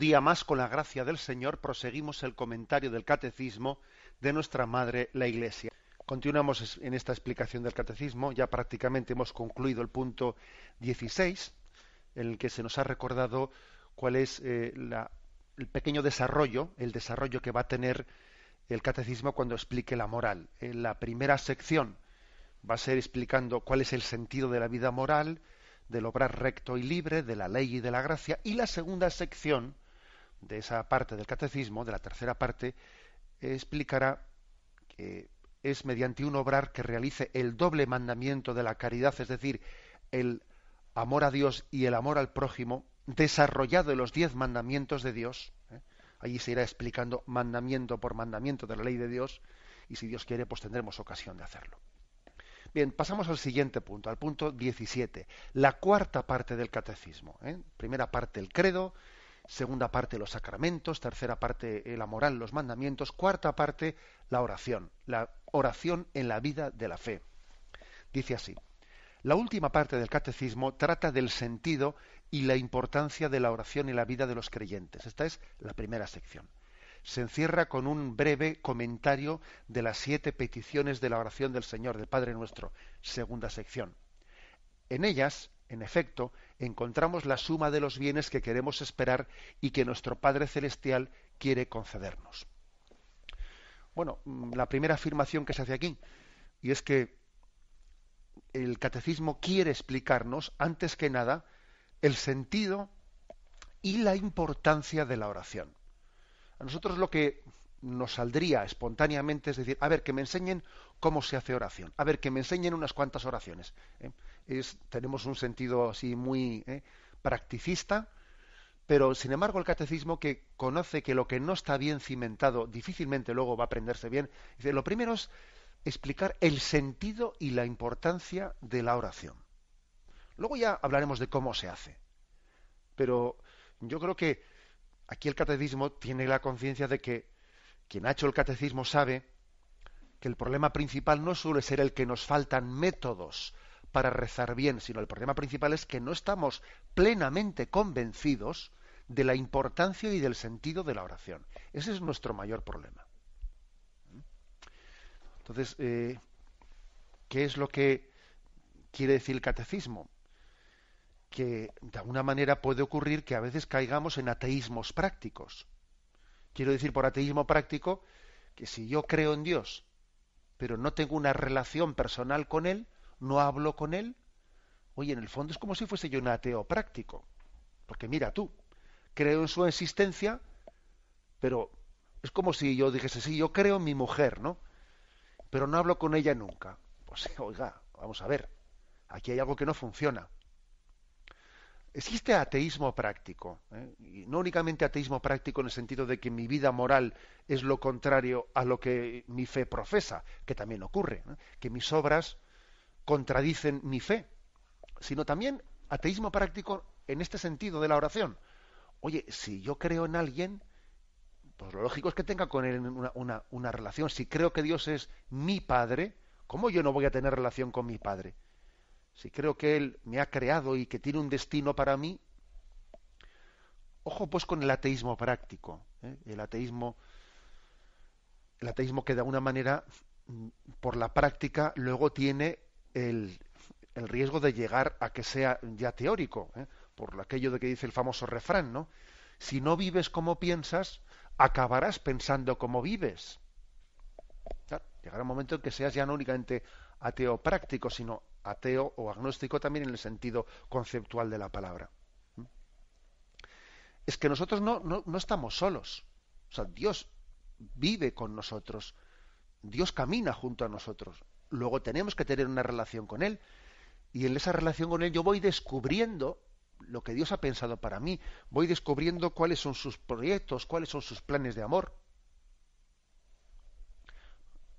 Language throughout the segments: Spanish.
día más, con la gracia del Señor, proseguimos el comentario del Catecismo de nuestra Madre, la Iglesia. Continuamos en esta explicación del Catecismo, ya prácticamente hemos concluido el punto 16, en el que se nos ha recordado cuál es eh, el pequeño desarrollo, el desarrollo que va a tener el Catecismo cuando explique la moral. En la primera sección va a ser explicando cuál es el sentido de la vida moral, del obrar recto y libre, de la ley y de la gracia, y la segunda sección de esa parte del catecismo, de la tercera parte, explicará que es mediante un obrar que realice el doble mandamiento de la caridad, es decir, el amor a Dios y el amor al prójimo, desarrollado en los diez mandamientos de Dios. ¿eh? Allí se irá explicando mandamiento por mandamiento de la ley de Dios, y si Dios quiere, pues tendremos ocasión de hacerlo. Bien, pasamos al siguiente punto, al punto 17, la cuarta parte del catecismo. ¿eh? Primera parte el credo, segunda parte los sacramentos, tercera parte eh, la moral, los mandamientos, cuarta parte la oración, la oración en la vida de la fe. Dice así, la última parte del catecismo trata del sentido y la importancia de la oración en la vida de los creyentes. Esta es la primera sección. Se encierra con un breve comentario de las siete peticiones de la oración del Señor, del Padre Nuestro, segunda sección. En ellas, en efecto, encontramos la suma de los bienes que queremos esperar y que nuestro Padre Celestial quiere concedernos. Bueno, mm, la primera afirmación que se hace aquí, y es que el catecismo quiere explicarnos, antes que nada, el sentido y la importancia de la oración. A nosotros lo que nos saldría espontáneamente es decir, a ver, que me enseñen cómo se hace oración, a ver, que me enseñen unas cuantas oraciones. ¿eh? tenemos un sentido así muy eh, practicista, pero sin embargo el catecismo que conoce que lo que no está bien cimentado difícilmente luego va a aprenderse bien, dice, lo primero es explicar el sentido y la importancia de la oración. Luego ya hablaremos de cómo se hace. Pero yo creo que aquí el catecismo tiene la conciencia de que quien ha hecho el catecismo sabe que el problema principal no suele ser el que nos faltan métodos, para rezar bien, sino el problema principal es que no estamos plenamente convencidos de la importancia y del sentido de la oración. Ese es nuestro mayor problema. Entonces, eh, ¿qué es lo que quiere decir el catecismo? Que de alguna manera puede ocurrir que a veces caigamos en ateísmos prácticos. Quiero decir por ateísmo práctico que si yo creo en Dios, pero no tengo una relación personal con Él, no hablo con él, oye, en el fondo es como si fuese yo un ateo práctico. Porque mira tú, creo en su existencia, pero es como si yo dijese, sí, yo creo en mi mujer, ¿no? Pero no hablo con ella nunca. Pues oiga, vamos a ver, aquí hay algo que no funciona. Existe ateísmo práctico, ¿eh? y no únicamente ateísmo práctico en el sentido de que mi vida moral es lo contrario a lo que mi fe profesa, que también ocurre, que mis obras contradicen mi fe, sino también ateísmo práctico en este sentido de la oración. Oye, si yo creo en alguien, pues lo lógico es que tenga con él una, relación. Si creo que Dios es mi Padre, ¿cómo yo no voy a tener relación con mi Padre? Si creo que Él me ha creado y que tiene un destino para mí, ojo pues con el ateísmo práctico, ¿eh? el ateísmo, el ateísmo que de alguna manera mm, por la práctica luego tiene el, riesgo de llegar a que sea ya teórico, ¿eh? por aquello de que dice el famoso refrán, ¿no? Si no vives como piensas, acabarás pensando como vives. llegará un momento en que seas ya no únicamente ateo práctico, sino ateo o agnóstico también en el sentido conceptual de la palabra. ¿Mm? Es que nosotros no, no estamos solos. O sea, Dios vive con nosotros. Dios camina junto a nosotros luego tenemos que tener una relación con Él. Y en esa relación con Él yo voy descubriendo lo que Dios ha pensado para mí, voy descubriendo cuáles son sus proyectos, cuáles son sus planes de amor.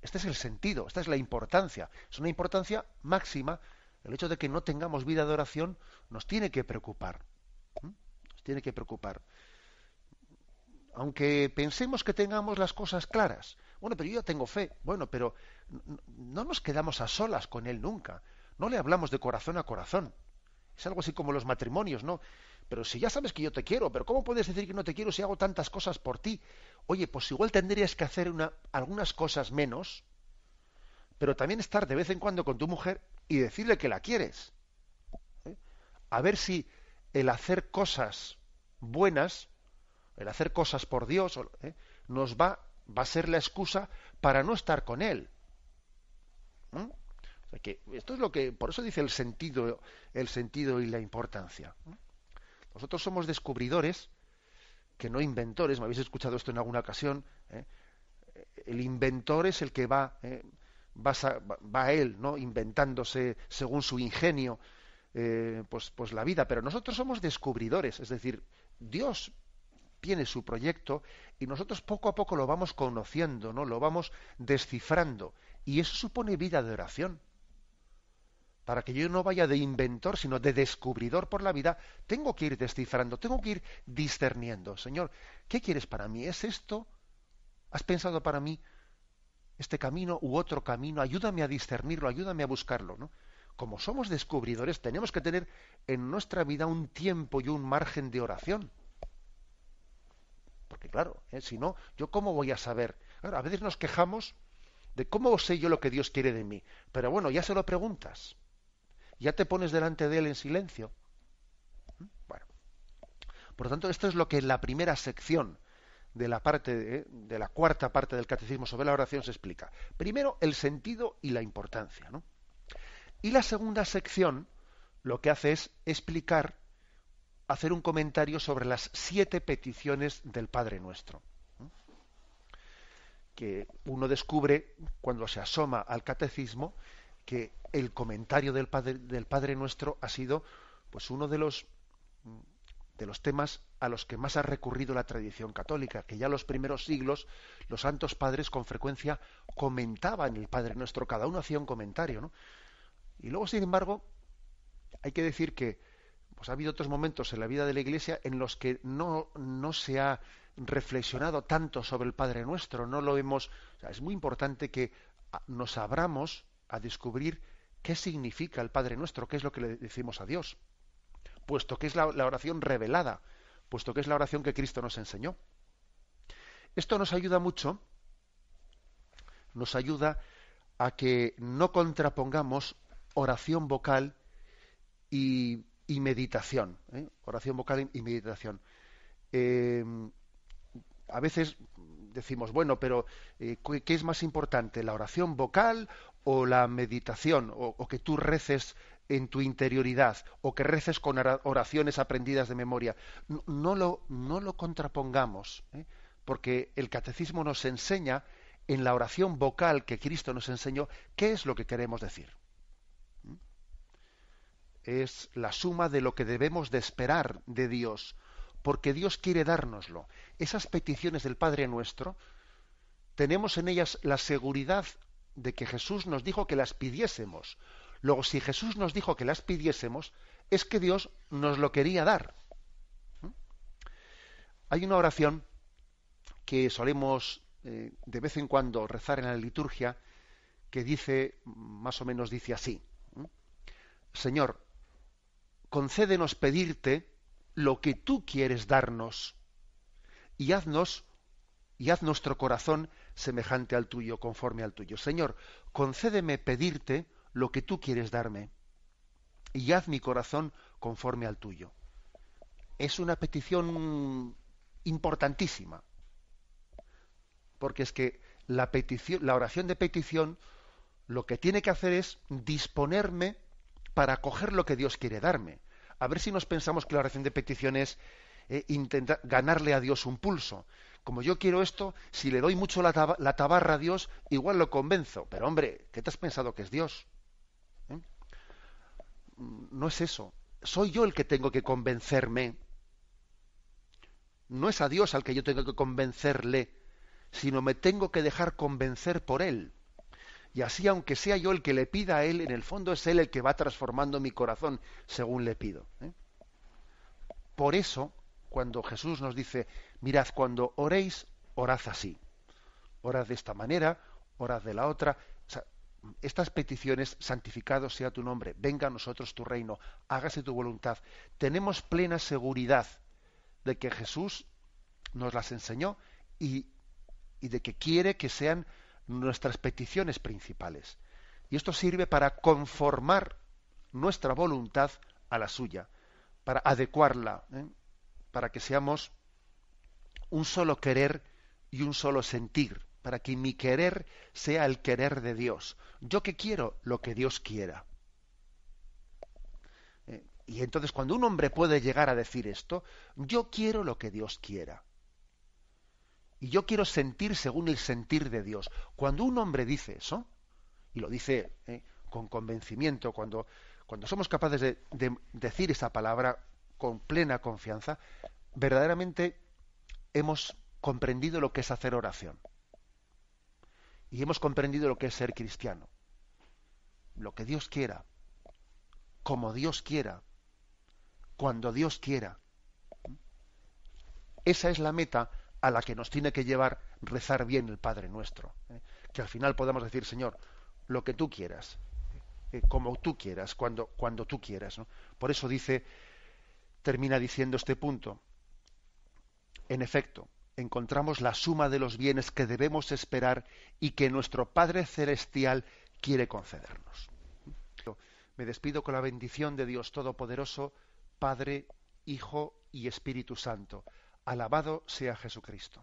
Este es el sentido, esta es la importancia. Es una importancia máxima. El hecho de que no tengamos vida de oración nos tiene que preocupar. Nos tiene que preocupar. Aunque pensemos que tengamos las cosas claras, bueno, pero yo ya tengo fe. Bueno, pero no nos quedamos a solas con Él nunca. No le hablamos de corazón a corazón. Es algo así como los matrimonios, ¿no? Pero si ya sabes que yo te quiero, pero ¿cómo puedes decir que no te quiero si hago tantas cosas por ti? Oye, pues igual tendrías que hacer una, algunas cosas menos, pero también estar de vez en cuando con tu mujer y decirle que la quieres. ¿eh? A ver si el hacer cosas buenas, el hacer cosas por Dios, ¿eh? nos va va a ser la excusa para no estar con él. ¿Mm? que esto es lo que, por eso dice el sentido, el sentido y la importancia. Nosotros somos descubridores, que no inventores. Me habéis escuchado esto en alguna ocasión. ¿eh? El inventor es el que ¿eh? va, va, a, él, no, inventándose según su ingenio, eh, pues, pues la vida. Pero nosotros somos descubridores, es decir, Dios tiene su proyecto y nosotros poco a poco lo vamos conociendo, ¿no? Lo vamos descifrando y eso supone vida de oración. Para que yo no vaya de inventor, sino de descubridor por la vida, tengo que ir descifrando, tengo que ir discerniendo. Señor, ¿qué quieres para mí? ¿Es esto? ¿Has pensado para mí este camino u otro camino? Ayúdame a discernirlo, ayúdame a buscarlo, ¿no? Como somos descubridores, tenemos que tener en nuestra vida un tiempo y un margen de oración claro, ¿eh? si no, ¿yo cómo voy a saber? a veces nos quejamos de cómo sé yo lo que Dios quiere de mí. Pero bueno, ya se lo preguntas. Ya te pones delante de Él en silencio. ¿Mm? Bueno. Por lo tanto, esto es lo que en la primera sección de la parte la cuarta parte del catecismo sobre la oración se explica. Primero, el sentido y la importancia. ¿no? Y la segunda sección lo que hace es explicar hacer un comentario sobre las siete peticiones del Padre Nuestro, que uno descubre cuando se asoma al catecismo que el comentario del Padre, del Padre Nuestro ha sido pues uno de los de los temas a los que más ha recurrido la tradición católica, que ya en los primeros siglos los santos padres con frecuencia comentaban el Padre Nuestro, cada uno hacía un comentario, ¿no? Y luego, sin embargo, hay que decir que pues ha habido otros momentos en la vida de la Iglesia en los que no, se ha reflexionado tanto sobre el Padre Nuestro, no lo hemos... es muy importante que nos abramos a descubrir qué significa el Padre Nuestro, qué es lo que le decimos a Dios, puesto que es la oración revelada, puesto que es la oración que Cristo nos enseñó. Esto nos ayuda mucho, nos ayuda a que no contrapongamos oración vocal y y meditación. ¿eh? Oración vocal y meditación. Eh, a veces decimos, bueno, pero eh, ¿qué es más importante, la oración vocal o la meditación? O, que tú reces en tu interioridad, o que reces con oraciones aprendidas de memoria. No, lo, no lo contrapongamos, porque el catecismo nos enseña en la oración vocal que Cristo nos enseñó qué es lo que queremos decir es la suma de lo que debemos de esperar de Dios, porque Dios quiere dárnoslo. Esas peticiones del Padre nuestro, tenemos en ellas la seguridad de que Jesús nos dijo que las pidiésemos. Luego, si Jesús nos dijo que las pidiésemos, es que Dios nos lo quería dar. ¿Mm? Hay una oración que solemos eh, de vez en cuando rezar en la liturgia que dice, más o menos dice así, ¿Mm? Señor, concédenos pedirte lo que tú quieres darnos y haznos y haz nuestro corazón semejante al tuyo, conforme al tuyo. Señor, concédeme pedirte lo que tú quieres darme y haz mi corazón conforme al tuyo. Es una petición importantísima, porque es que la, la oración de petición lo que tiene que hacer es disponerme para coger lo que Dios quiere darme. A ver si nos pensamos que la oración de petición es eh, intentar ganarle a Dios un pulso. Como yo quiero esto, si le doy mucho la, tabarra a Dios, igual lo convenzo. Pero hombre, ¿qué te has pensado que es Dios? ¿Eh? No es eso. Soy yo el que tengo que convencerme. No es a Dios al que yo tengo que convencerle, sino me tengo que dejar convencer por Él. Y así, aunque sea yo el que le pida a Él, en el fondo es Él el que va transformando mi corazón según le pido. ¿eh? Por eso, cuando Jesús nos dice, mirad, cuando oréis, orad así. Orad de esta manera, orad de la otra. estas peticiones, santificado sea tu nombre, venga a nosotros tu reino, hágase tu voluntad. Tenemos plena seguridad de que Jesús nos las enseñó y de que quiere que sean nuestras peticiones principales. Y esto sirve para conformar nuestra voluntad a la suya, para adecuarla, ¿eh? para que seamos un solo querer y un solo sentir, para que mi querer sea el querer de Dios. Yo que quiero lo que Dios quiera. ¿Eh? Y entonces cuando un hombre puede llegar a decir esto, yo quiero lo que Dios quiera y yo quiero sentir según el sentir de Dios. Cuando un hombre dice eso, y lo dice eh, con convencimiento, cuando, cuando somos capaces de, de, decir esa palabra con plena confianza, verdaderamente hemos comprendido lo que es hacer oración. Y hemos comprendido lo que es ser cristiano. Lo que Dios quiera, como Dios quiera, cuando Dios quiera. Esa es la meta a la que nos tiene que llevar rezar bien el Padre nuestro. ¿eh? Que al final podamos decir, Señor, lo que tú quieras, eh, como tú quieras, cuando, cuando tú quieras. Por eso dice, termina diciendo este punto. En efecto, encontramos la suma de los bienes que debemos esperar y que nuestro Padre Celestial quiere concedernos. Me despido con la bendición de Dios Todopoderoso, Padre, Hijo y Espíritu Santo. Alabado sea Jesucristo.